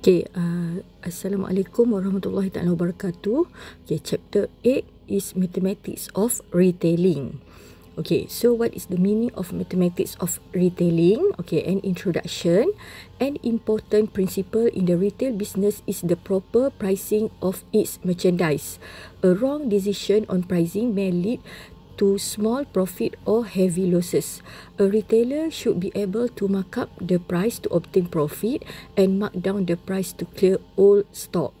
Okay, uh, Assalamualaikum warahmatullahi taala wabarakatuh. Okay, chapter 8 is mathematics of retailing. Okay, so what is the meaning of mathematics of retailing? Okay, an introduction. An important principle in the retail business is the proper pricing of its merchandise. A wrong decision on pricing may lead to small profit or heavy losses. A retailer should be able to mark up the price to obtain profit and mark down the price to clear old stock.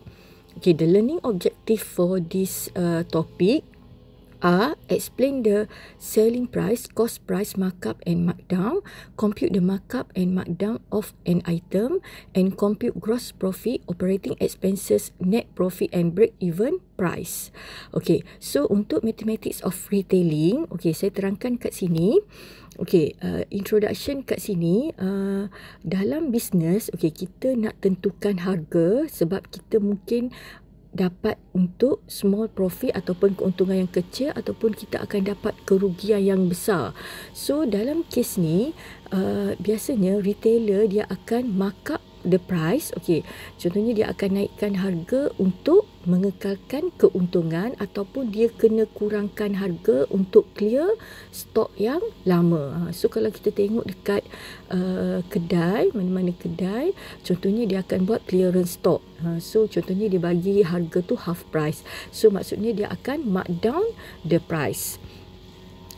Okay, the learning objective for this uh, topic are explain the selling price, cost price, markup and markdown, compute the markup and markdown of an item, and compute gross profit, operating expenses, net profit and break even price. Okay, so untuk mathematics of retailing, okay, saya terangkan kat sini. Okay, uh, introduction kat sini. Uh, dalam business, okay, kita nak tentukan harga sebab kita mungkin dapat untuk small profit ataupun keuntungan yang kecil ataupun kita akan dapat kerugian yang besar. So dalam kes ni uh, biasanya retailer dia akan markup the price okey contohnya dia akan naikkan harga untuk mengekalkan keuntungan ataupun dia kena kurangkan harga untuk clear stok yang lama ha, so kalau kita tengok dekat uh, kedai mana-mana kedai contohnya dia akan buat clearance stock uh, so contohnya dia bagi harga tu half price so maksudnya dia akan markdown the price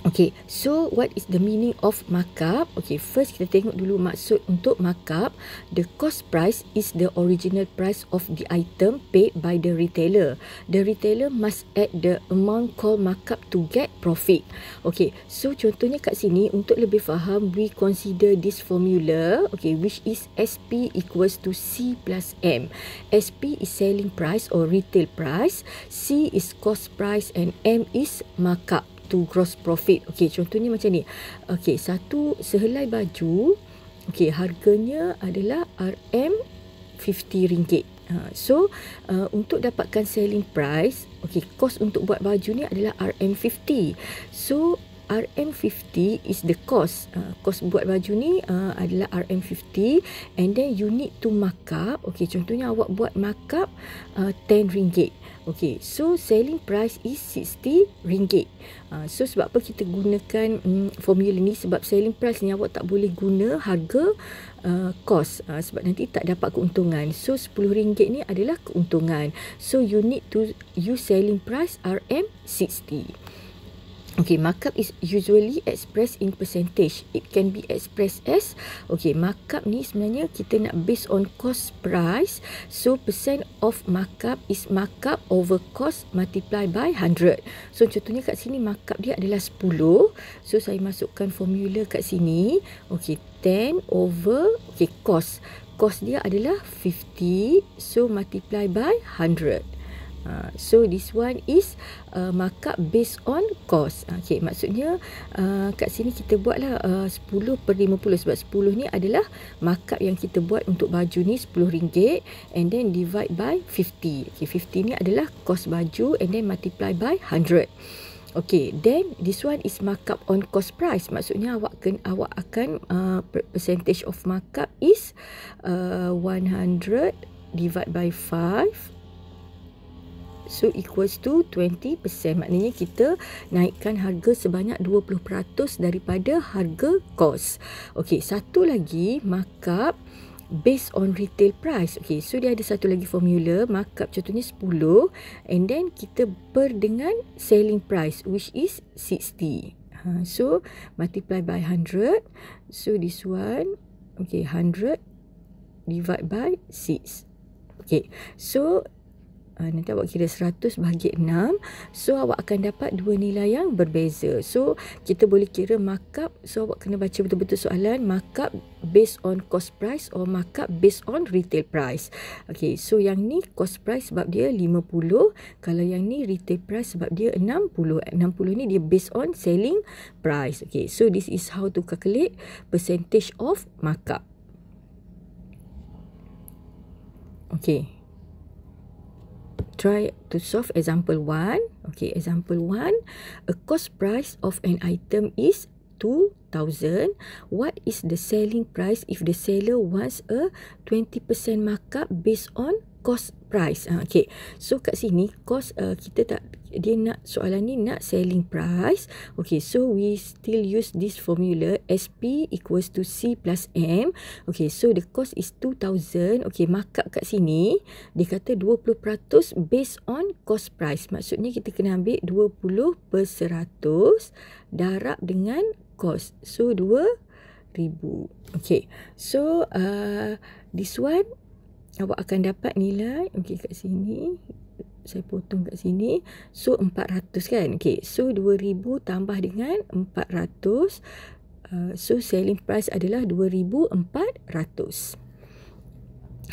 Okay, so what is the meaning of markup? Okay, first kita tengok dulu maksud untuk markup. The cost price is the original price of the item paid by the retailer. The retailer must add the amount called markup to get profit. Okay, so contohnya kat sini untuk lebih faham, we consider this formula. Okay, which is SP equals to C plus M. SP is selling price or retail price. C is cost price and M is markup satu gross profit. Okey, contohnya macam ni. Okey, satu sehelai baju okey harganya adalah RM50. Ha, so uh, untuk dapatkan selling price, okey, kos untuk buat baju ni adalah RM50. So RM50 is the cost. Uh, cost buat baju ni uh, adalah RM50 and then you need to markup. Okay, contohnya awak buat markup ah, RM10. Uh, Okey, so selling price is RM60. Uh, so sebab apa kita gunakan um, formula ni? Sebab selling price ni awak tak boleh guna harga uh, cost uh, sebab nanti tak dapat keuntungan. So RM10 ni adalah keuntungan. So you need to use selling price RM60. Okay, markup is usually expressed in percentage. It can be expressed as, okay, markup ni sebenarnya kita nak based on cost price. So, percent of markup is markup over cost multiplied by 100. So, contohnya kat sini markup dia adalah 10. So, saya masukkan formula kat sini. Okay, 10 over, okay, cost. Cost dia adalah 50. So, multiply by 100. Uh, so this one is uh, markup based on cost. Ah, okay, maksudnya uh, kat sini kita buatlah uh, 10 per 50 sebab 10 ni adalah markup yang kita buat untuk baju ni 10 ringgit, and then divide by 50. Okay, 50 ni adalah kos baju and then multiply by 100. Okay, then this one is markup on cost price. Maksudnya awak ken, awak akan uh, percentage of markup is uh, 100 divide by 5 So equals to 20% maknanya kita naikkan harga sebanyak 20% daripada harga kos. Okey, satu lagi markup based on retail price. Okey, so dia ada satu lagi formula markup contohnya 10 and then kita per dengan selling price which is 60. Ha, so multiply by 100. So this one okay, 100 divide by 6. Okay, so uh, nanti awak kira 100 bahagi 6 so awak akan dapat dua nilai yang berbeza so kita boleh kira markup so awak kena baca betul-betul soalan markup based on cost price or markup based on retail price okay so yang ni cost price sebab dia 50 kalau yang ni retail price sebab dia 60 60 ni dia based on selling price okay so this is how to calculate percentage of markup Okay try to solve example 1. Okay, example 1. A cost price of an item is 2000 What is the selling price if the seller wants a 20% markup based on cost price. Ha, okay. So kat sini cost uh, kita tak dia nak soalan ni nak selling price. Okay. So we still use this formula SP equals to C plus M. Okay. So the cost is 2000. Okay. Markup kat sini dia kata 20% based on cost price. Maksudnya kita kena ambil 20 per 100 darab dengan cost. So 2000. Okay. So uh, this one awak akan dapat nilai okey kat sini saya potong kat sini so 400 kan okey so 2000 tambah dengan 400 uh, so selling price adalah 2400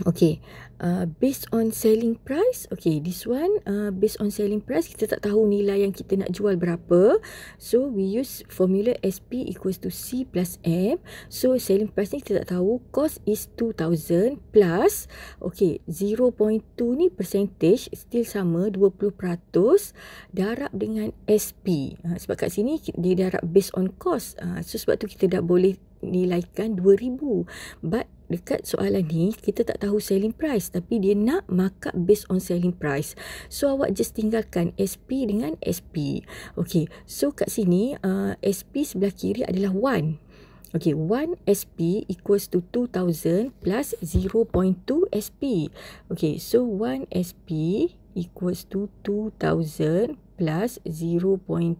Okay, uh, based on selling price, okay, this one uh, based on selling price kita tak tahu nilai yang kita nak jual berapa, so we use formula SP equals to C plus M. So selling price ni kita tak tahu, cost is two thousand plus, okay, zero point two ni percentage still sama dua puluh peratus darab dengan SP. Uh, sebab kat sini dia darab based on cost, uh, so sebab tu kita dah boleh nilaikan 2000 but dekat soalan ni kita tak tahu selling price tapi dia nak markup based on selling price so awak just tinggalkan SP dengan SP okey so kat sini uh, SP sebelah kiri adalah 1 Okay, 1 SP equals to 2,000 plus 0.2 SP. Okay, so 1 SP equals to 2,000 plus 0.2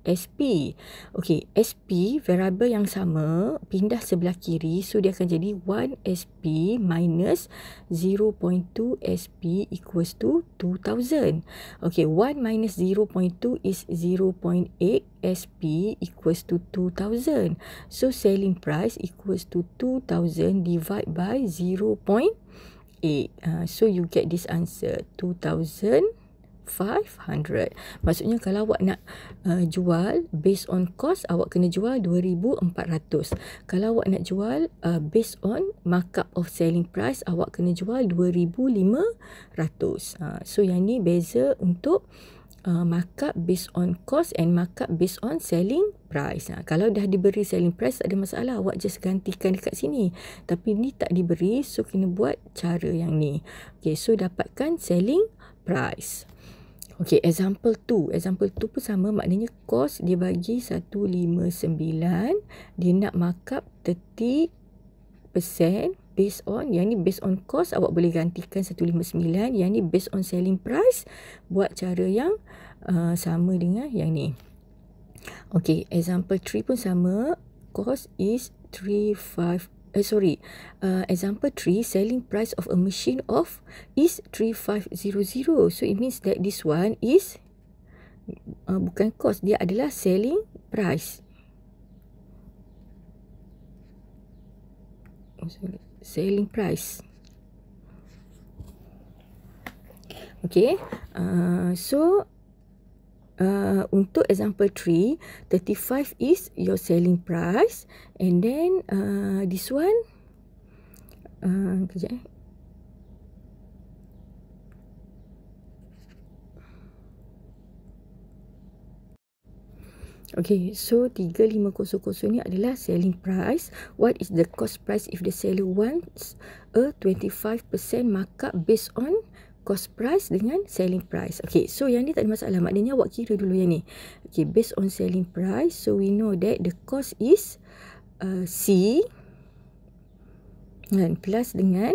SP. Okey, SP variable yang sama pindah sebelah kiri so dia akan jadi 1 SP minus 0.2 SP equals to 2000. Okey, 1 minus 0.2 is 0.8 SP equals to 2000. So selling price equals to 2000 divide by 0.8. Uh, ah, so you get this answer 2000 500 maksudnya kalau awak nak uh, jual based on cost awak kena jual 2400 kalau awak nak jual uh, based on markup of selling price awak kena jual 2500 uh, ha, so yang ni beza untuk uh, markup based on cost and markup based on selling price uh, kalau dah diberi selling price tak ada masalah awak just gantikan dekat sini tapi ni tak diberi so kena buat cara yang ni okay, so dapatkan selling price Okey, example tu. Example tu pun sama. Maknanya kos dia bagi 159. Dia nak markup 30% based on. Yang ni based on cost. Awak boleh gantikan 159. Yang ni based on selling price. Buat cara yang uh, sama dengan yang ni. Okey, example 3 pun sama. Cost is uh, sorry, uh, example 3, selling price of a machine of is 3500. So, it means that this one is uh, bukan cost. Dia adalah selling price. Oh, selling price. Okay. Uh, so, uh, untuk example 3, 35 is your selling price. And then uh, this one, uh, kejap eh. Okay, so 3500 ni adalah selling price. What is the cost price if the seller wants a 25% markup based on cost price dengan selling price. Okay, so yang ni tak ada masalah. Maknanya awak kira dulu yang ni. Okay, based on selling price, so we know that the cost is uh, C dan plus dengan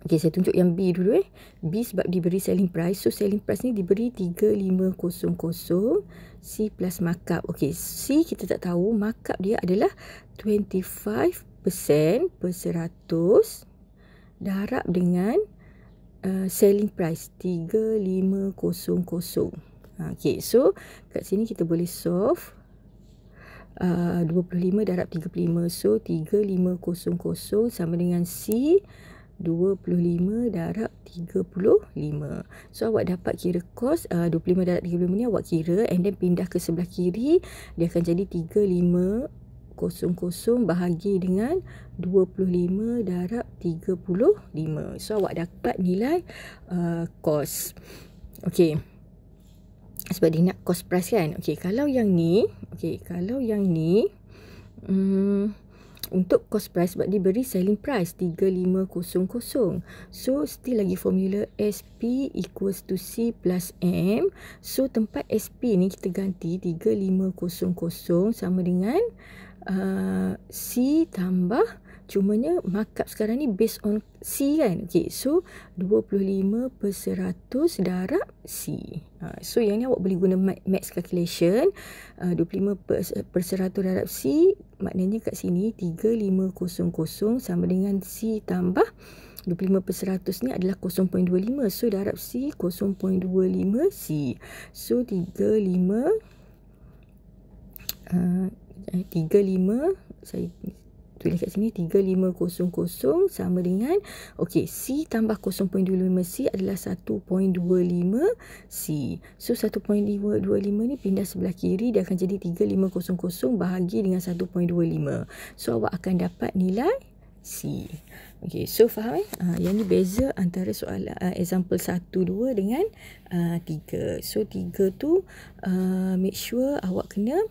Okay, saya tunjuk yang B dulu eh. B sebab diberi selling price. So, selling price ni diberi 3500 C plus markup. Okay, C kita tak tahu. Markup dia adalah 25% per 100 darab dengan 25% Uh, selling price 3500 ah, okay so kat sini kita boleh solve uh, 25 darab 35 so 3500 sama dengan C 25 darab 35 so awak dapat kira kos uh, 25 darab 35 ni awak kira and then pindah ke sebelah kiri dia akan jadi 35 0.00 bahagi dengan 25 darab 35. So awak dapat nilai uh, kos. Uh, okay. Sebab dia nak kos price kan. Okay kalau yang ni. Okay kalau yang ni. Hmm. Um, untuk cost price sebab diberi selling price 3500. So still lagi formula SP equals to C plus M. So tempat SP ni kita ganti 3500 sama dengan uh, Ah, C tambah cumanya markup sekarang ni based on C kan. Okay, so 25 per 100 darab C. Uh, so yang ni awak boleh guna max calculation. Ah, uh, 25 per, per 100 darab C maknanya kat sini 3500 sama dengan C tambah 25 per 100 ni adalah 0.25. So darab C 0.25 C. So 35 uh, 35 eh, saya tulis kat sini 3500 sama dengan okey C tambah 0.25 C adalah 1.25 C. So 1.25 ni pindah sebelah kiri dia akan jadi 3500 bahagi dengan 1.25. So awak akan dapat nilai C. Okey, so faham eh? Uh, yang ni beza antara soalan uh, example 1 2 dengan uh, ah, 3. So 3 tu uh, make sure awak kena uh,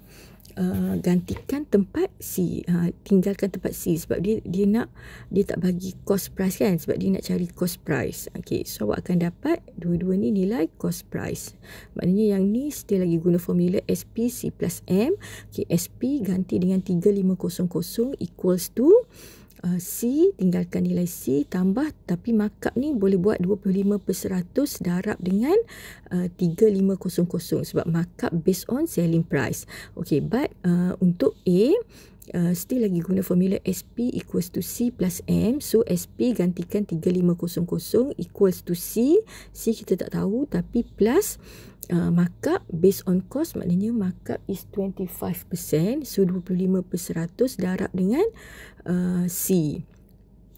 Uh, gantikan tempat C uh, tinggalkan tempat C sebab dia dia nak dia tak bagi cost price kan sebab dia nak cari cost price okey so awak akan dapat dua-dua ni nilai cost price maknanya yang ni still lagi guna formula SP C plus M okey SP ganti dengan 3500 equals to uh, C tinggalkan nilai C tambah tapi markup ni boleh buat 25 per 100 darab dengan uh, eh, 3500 sebab markup based on selling price. Okay but uh, untuk A Uh, still lagi guna formula SP equals to C plus M. So, SP gantikan 3500 equals to C. C kita tak tahu tapi plus uh, markup based on cost maknanya markup is 25%. So, 25 per 100 darab dengan uh, C.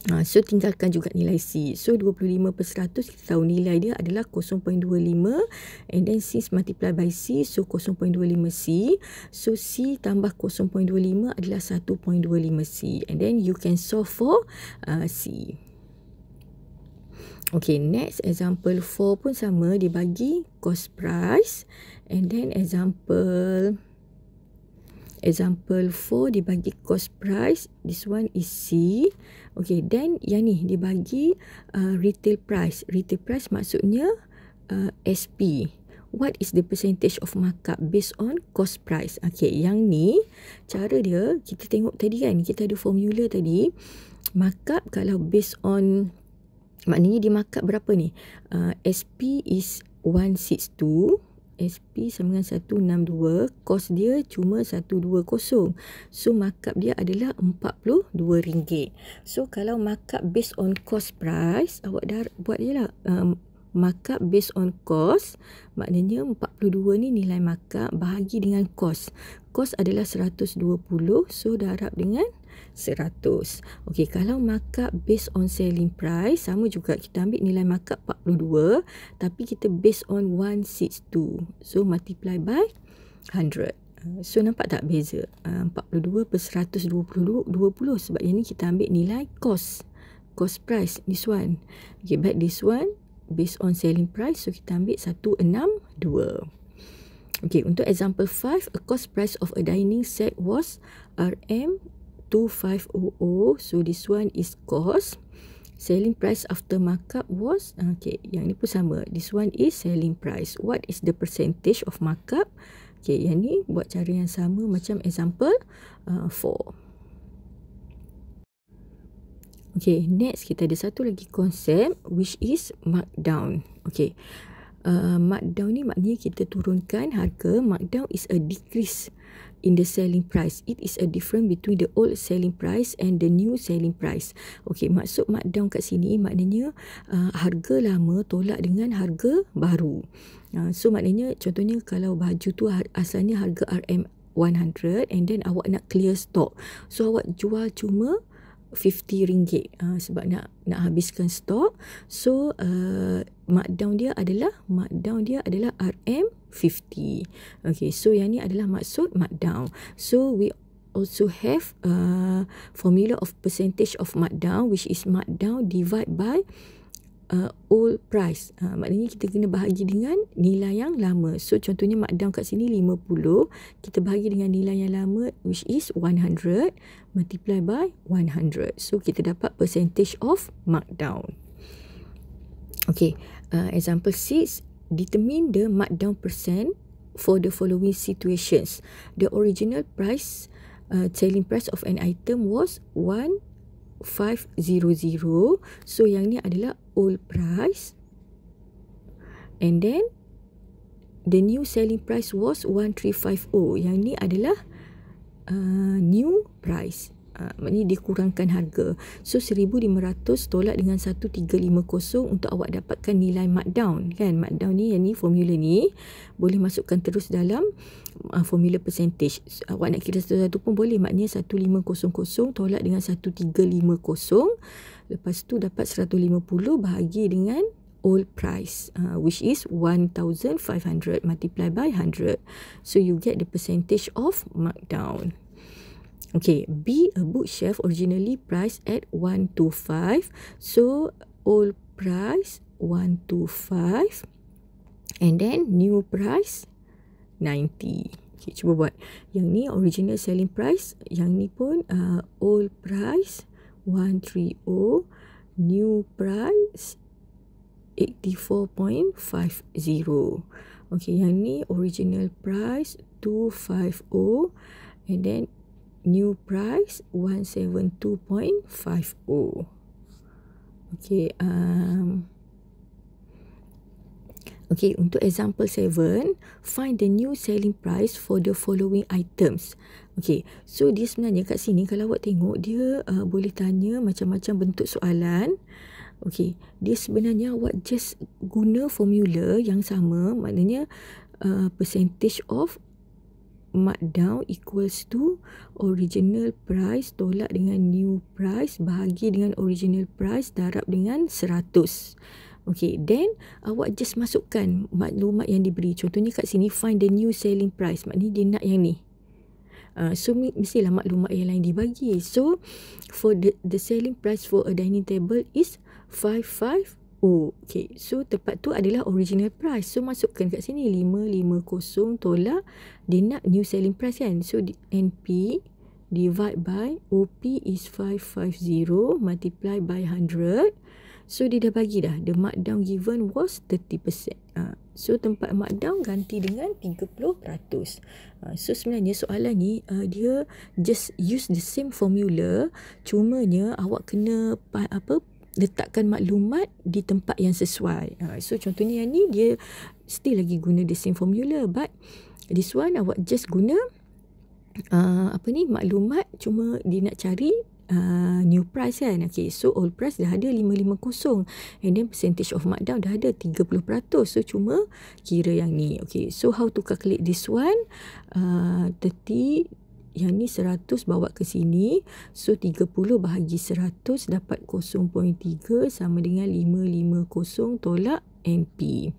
Ha, so tinggalkan juga nilai C. So 25 per 100 kita tahu nilai dia adalah 0.25 and then C multiply by C so 0.25 C. So C tambah 0.25 adalah 1.25 C and then you can solve for uh, C. Okay next example 4 pun sama dibagi cost price and then example example 4 dibagi cost price this one is C. Okay, then yang ni dibagi uh, retail price. Retail price maksudnya uh, SP. What is the percentage of markup based on cost price? Okay, yang ni cara dia kita tengok tadi kan. Kita ada formula tadi. Markup kalau based on maknanya dia markup berapa ni? Uh, SP is 162. SP9162 kos dia cuma 120 so markup dia adalah RM42 so kalau markup based on cost price awak dah buat je lah um, markup based on cost maknanya 42 ni nilai markup bahagi dengan cost cost adalah 120 so darab dengan 100. Okey, kalau markup based on selling price, sama juga kita ambil nilai markup 42 tapi kita based on 162. So, multiply by 100. Ah, so, nampak tak beza? Ah, uh, 42 per 120 20 sebab yang ni kita ambil nilai cost. Cost price, this one. Okay, back this one based on selling price. So, kita ambil 162. Okay, untuk example 5, a cost price of a dining set was RM 2500 so this one is cost selling price after markup was okay yang ni pun sama this one is selling price what is the percentage of markup okay yang ni buat cara yang sama macam example 4 uh, okay next kita ada satu lagi konsep which is markdown okay uh, markdown ni maknanya kita turunkan harga markdown is a decrease in the selling price. It is a difference between the old selling price and the new selling price. Okay, maksud markdown kat sini maknanya uh, harga lama tolak dengan harga baru. Uh, so maknanya contohnya kalau baju tu asalnya harga RM 100 and then awak nak clear stock. So awak jual cuma RM50 uh, ah, sebab nak nak habiskan stok. So uh, markdown dia adalah markdown dia adalah RM50. Okay, so yang ni adalah maksud markdown. So we also have uh, formula of percentage of markdown which is markdown divide by uh, old price. Uh, maknanya kita kena bahagi dengan nilai yang lama. So contohnya markdown kat sini 50, kita bahagi dengan nilai yang lama which is 100 multiply by 100. So kita dapat percentage of markdown. Okay, uh, example 6, determine the markdown percent for the following situations. The original price, uh, selling price of an item was 500 so yang ni adalah old price and then the new selling price was 1350 yang ni adalah uh, new price Ah, maknanya dia kurangkan harga. So 1500 tolak dengan 1350 untuk awak dapatkan nilai markdown kan. Markdown ni yang ni formula ni boleh masukkan terus dalam uh, formula percentage. So, awak nak kira satu-satu pun boleh maknanya 1500 tolak dengan 1350 lepas tu dapat 150 bahagi dengan old price uh, which is 1500 multiply by 100 so you get the percentage of markdown Okay, be a book chef originally priced at 125. So, old price 125 and then new price 90. Okay, cuba buat. Yang ni original selling price, yang ni pun uh, old price 130, new price 84.50. Okay, yang ni original price 250 and then new price 172.50 okay um Okay, untuk example 7, find the new selling price for the following items. Okay, so dia sebenarnya kat sini kalau awak tengok dia uh, boleh tanya macam-macam bentuk soalan. Okay, dia sebenarnya awak just guna formula yang sama maknanya uh, percentage of down equals to original price tolak dengan new price bahagi dengan original price darab dengan 100. Okay, then awak just masukkan maklumat yang diberi. Contohnya kat sini, find the new selling price. Maknanya dia nak yang ni. Uh, so, mestilah maklumat yang lain dibagi. So, for the, the selling price for a dining table is Oh, okay. So, tempat tu adalah original price. So, masukkan kat sini 550 tolak. Dia nak new selling price kan. So, NP divide by OP is 550 multiply by 100. So, dia dah bagi dah. The markdown given was 30%. Uh, ah, so, tempat markdown ganti dengan 30%. Uh, ah, so, sebenarnya soalan ni uh, dia just use the same formula. Cumanya awak kena apa letakkan maklumat di tempat yang sesuai. Uh, so contohnya yang ni dia still lagi guna the same formula but this one awak just guna uh, apa ni maklumat cuma dia nak cari Uh, new price kan okay, so old price dah ada 550 and then percentage of markdown dah ada 30% so cuma kira yang ni okay, so how to calculate this one uh, yang ni 100 bawa ke sini so 30 bahagi 100 dapat 0.3 sama dengan 550 tolak MP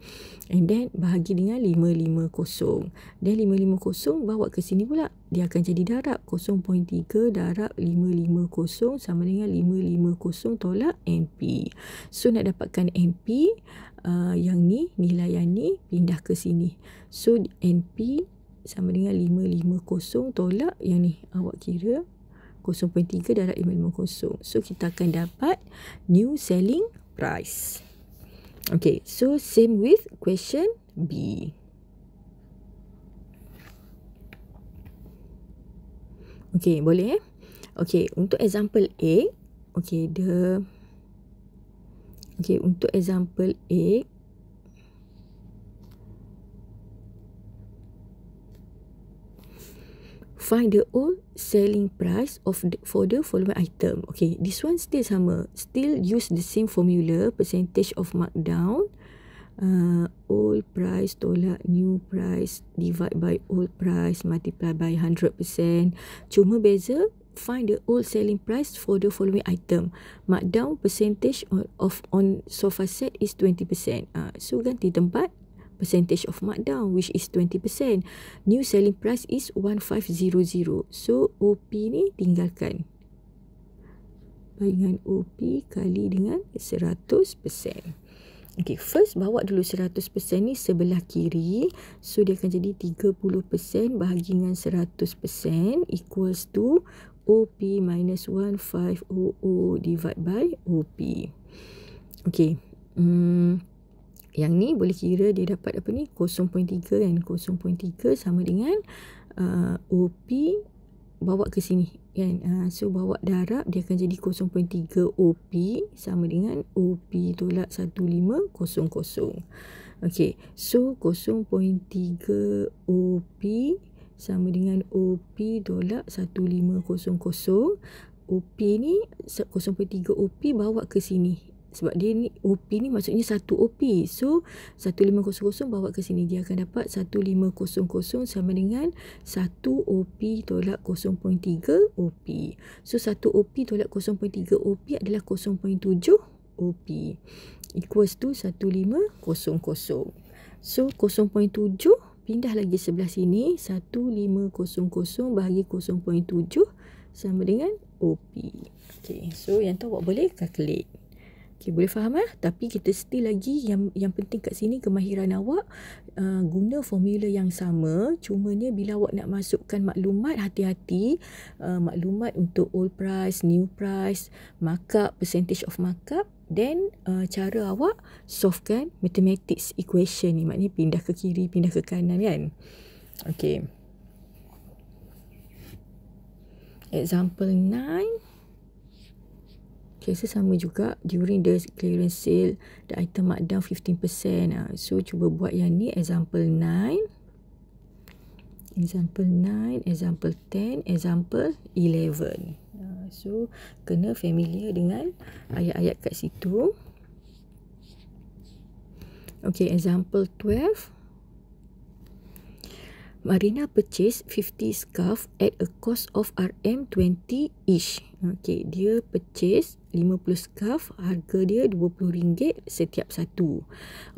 and then bahagi dengan 550 dan 550 bawa ke sini pula dia akan jadi darab 0.3 darab 550 sama dengan 550 tolak MP so nak dapatkan MP uh, yang ni nilai yang ni pindah ke sini so NP sama dengan 550 tolak yang ni awak kira 0.3 darab 550. So kita akan dapat new selling price. Okay, so same with question B. Okay, boleh eh? Okay, untuk example A, okay, the Okay, untuk example A, find the old selling price of the, for the following item. Okay, this one still sama. Still use the same formula, percentage of markdown. Uh, old price tolak new price divide by old price multiply by 100%. Cuma beza, find the old selling price for the following item. Markdown percentage of on sofa set is 20%. Uh, ah, so, ganti tempat percentage of markdown which is 20%. New selling price is 1500. So OP ni tinggalkan. Dengan OP kali dengan 100%. Okay, first bawa dulu 100% ni sebelah kiri. So, dia akan jadi 30% bahagi dengan 100% equals to OP minus 1500 divide by OP. Okay. Hmm yang ni boleh kira dia dapat apa ni 0.3 kan 0.3 sama dengan uh, OP bawa ke sini kan uh, so bawa darab dia akan jadi 0.3 OP sama dengan OP tolak 1500 okey so 0.3 OP sama dengan OP tolak 1500 OP ni 0.3 OP bawa ke sini sebab dia ni OP ni maksudnya satu OP. So 1500 bawa ke sini dia akan dapat 1500 sama dengan 1 OP tolak 0.3 OP. So 1 OP tolak 0.3 OP adalah 0.7 OP equals to 1500. So 0.7 pindah lagi sebelah sini 1500 bahagi 0.7 sama dengan OP. Okay, so yang tu awak boleh calculate. Okay, boleh faham eh? Tapi kita still lagi yang yang penting kat sini kemahiran awak uh, guna formula yang sama. Cumanya bila awak nak masukkan maklumat, hati-hati uh, maklumat untuk old price, new price, markup, percentage of markup. Then uh, cara awak solvekan mathematics equation ni. Maknanya pindah ke kiri, pindah ke kanan kan? Okay. Example 9. Okay, so sama juga during the clearance sale, the item markdown 15%. Ah, so, cuba buat yang ni example 9. Example 9, example 10, example 11. Ah, so, kena familiar dengan ayat-ayat kat situ. Okay, example 12. Marina purchase 50 scarf at a cost of RM20 each. Okay, dia purchase 50 scarf harga dia RM20 setiap satu.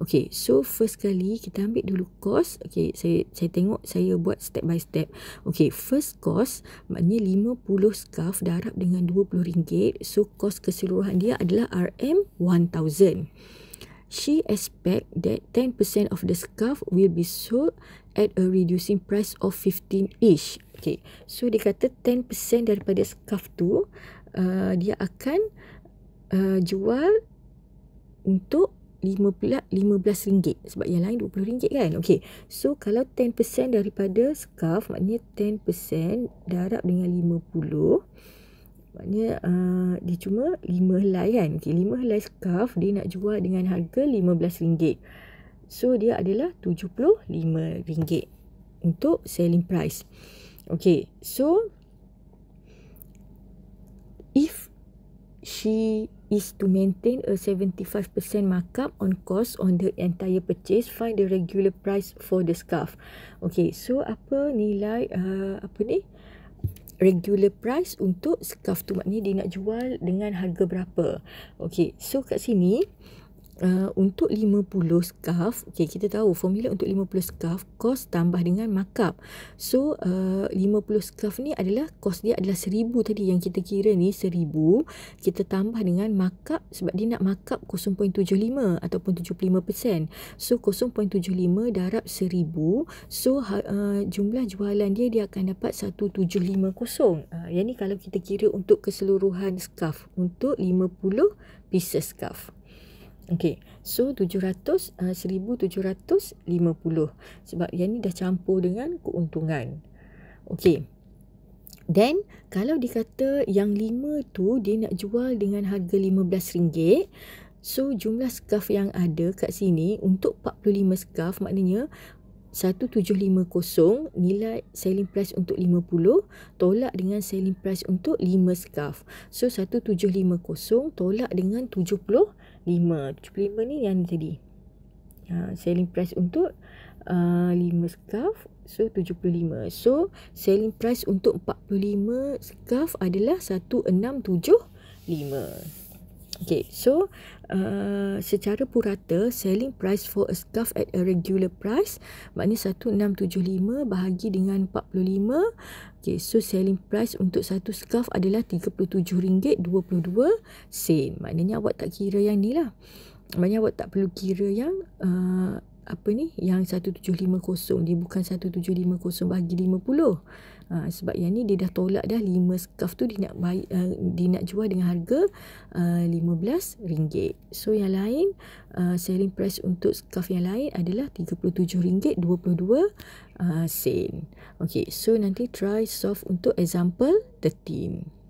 Okay, so first kali kita ambil dulu cost. Okay, saya saya tengok saya buat step by step. Okay, first cost maknanya 50 scarf darab dengan RM20. So, cost keseluruhan dia adalah RM1,000. She expect that 10% of the scarf will be sold at a reducing price of 15 each. Okay. So dia kata 10% daripada scarf tu uh, dia akan uh, jual untuk 15 RM15 sebab yang lain RM20 kan. Okay. So kalau 10% daripada scarf maknanya 10% darab dengan 50 Maknanya uh, dia cuma 5 helai kan. Okay, 5 helai scarf dia nak jual dengan harga RM15. So dia adalah RM75 untuk selling price. Okay, so if she is to maintain a 75% markup on cost on the entire purchase, find the regular price for the scarf. Okay, so apa nilai, uh, apa ni? regular price untuk scarf tu maknanya dia nak jual dengan harga berapa. Okay, so kat sini Uh, untuk 50 scarf okay, kita tahu formula untuk 50 scarf kos tambah dengan markup so uh, 50 scarf ni adalah kos dia adalah 1000 tadi yang kita kira ni 1000 kita tambah dengan markup sebab dia nak markup 0.75 ataupun 75% so 0.75 darab 1000 so ha, uh, jumlah jualan dia dia akan dapat 1750 uh, yang ni kalau kita kira untuk keseluruhan scarf untuk 50 pieces scarf Okey, so 700 1750 uh, sebab yang ni dah campur dengan keuntungan. Okey. Then kalau dikata yang lima tu dia nak jual dengan harga RM15, so jumlah skaf yang ada kat sini untuk 45 skaf maknanya 1750 nilai selling price untuk 50 tolak dengan selling price untuk 5 skaf, So 1750 tolak dengan 70 5 ni yang jadi ha, selling price untuk uh, 5 scarf so 75 so selling price untuk 45 scarf adalah 1675 Okay, so uh, secara purata, selling price for a scarf at a regular price, maknanya RM1,675 bahagi dengan RM45. Okay, so selling price untuk satu scarf adalah RM37.22. Maknanya awak tak kira yang ni lah. Maknanya awak tak perlu kira yang uh, apa ni yang 1750 dia bukan 1750 bagi 50 ha, sebab yang ni dia dah tolak dah 5 scarf tu dia nak bayi, uh, eh, dia nak jual dengan harga RM15 eh, ringgit. so yang lain uh, selling price untuk scarf yang lain adalah RM37.22 uh, sen ok so nanti try soft untuk example 13